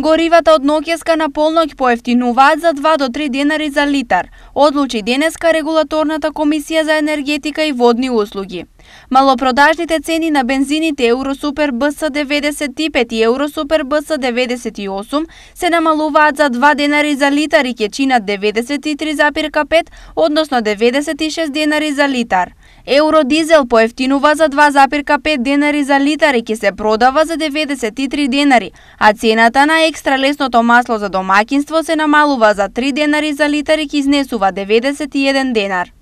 Горивата од ноќеска на полноќ поевтинуваат за 2 до 3 денари за литар, одлучи денеска регулаторната комисија за енергетика и водни услуги. Малопродажните цени на бензините Евросупер БС95 и Евросупер БС98 се намалуваат за 2 денари за литар и ќе чинат 93,5, односно 96 денари за литар. Евродизел поевтинува за 2,5 денари за литар и ќе се продава за 93 денари, а цената на Екстра лесното масло за домакинство се намалува за 3 денари за литар и ќе изнесува 91 денар.